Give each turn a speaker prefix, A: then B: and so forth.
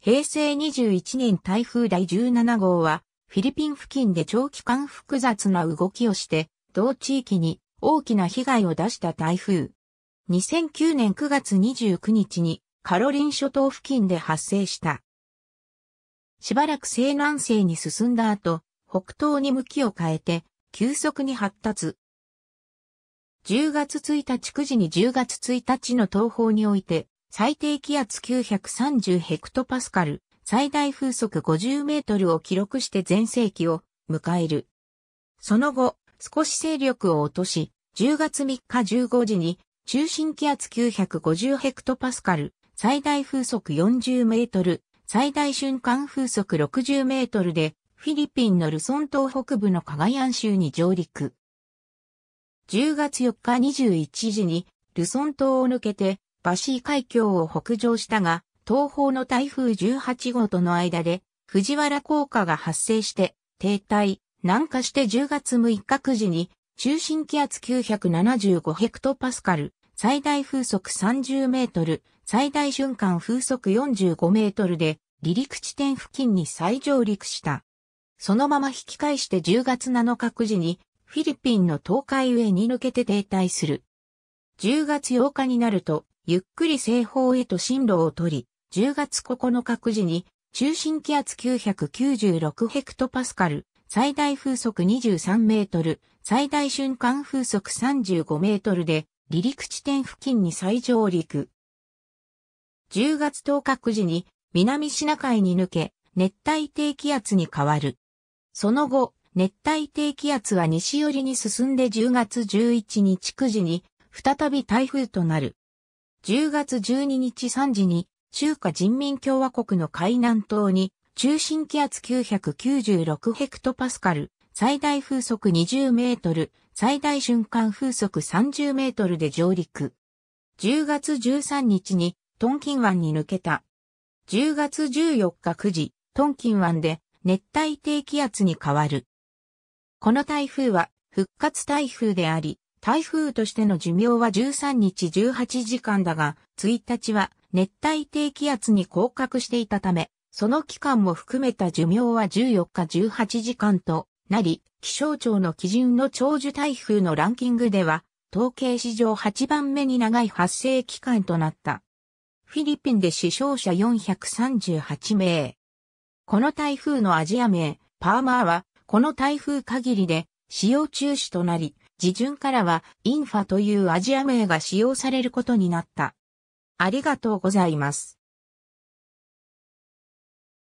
A: 平成21年台風第17号は、フィリピン付近で長期間複雑な動きをして、同地域に大きな被害を出した台風。2009年9月29日にカロリン諸島付近で発生した。しばらく西南西に進んだ後、北東に向きを変えて、急速に発達。10月1日9時に10月1日の東方において、最低気圧930ヘクトパスカル、最大風速50メートルを記録して全盛期を迎える。その後、少し勢力を落とし、10月3日15時に中心気圧950ヘクトパスカル、最大風速40メートル、最大瞬間風速60メートルで、フィリピンのルソン島北部のカガヤン州に上陸。10月4日21時にルソン島を抜けてバシー海峡を北上したが、東方の台風18号との間で、藤原効果が発生して、停滞、南下して10月6日9時に、中心気圧975ヘクトパスカル、最大風速30メートル、最大瞬間風速45メートルで、離陸地点付近に再上陸した。そのまま引き返して10月7日9時に、フィリピンの東海上に抜けて停滞する。10月8日になると、ゆっくり西方へと進路を取り、10月9日9時に中心気圧996ヘクトパスカル、最大風速23メートル、最大瞬間風速35メートルで、離陸地点付近に再上陸。10月10日9時に南シナ海に抜け、熱帯低気圧に変わる。その後、熱帯低気圧は西寄りに進んで10月11日9時に再び台風となる。10月12日3時に中華人民共和国の海南島に中心気圧996ヘクトパスカル、最大風速20メートル、最大瞬間風速30メートルで上陸。10月13日にトンキン湾に抜けた。10月14日9時、トンキン湾で熱帯低気圧に変わる。この台風は復活台風であり、台風としての寿命は13日18時間だが、1日は熱帯低気圧に降格していたため、その期間も含めた寿命は14日18時間となり、気象庁の基準の長寿台風のランキングでは、統計史上8番目に長い発生期間となった。フィリピンで死傷者438名。この台風のアジア名、パーマーは、この台風限りで使用中止となり、自順からはインファというアジア名が使用されることになった。ありがとうございます。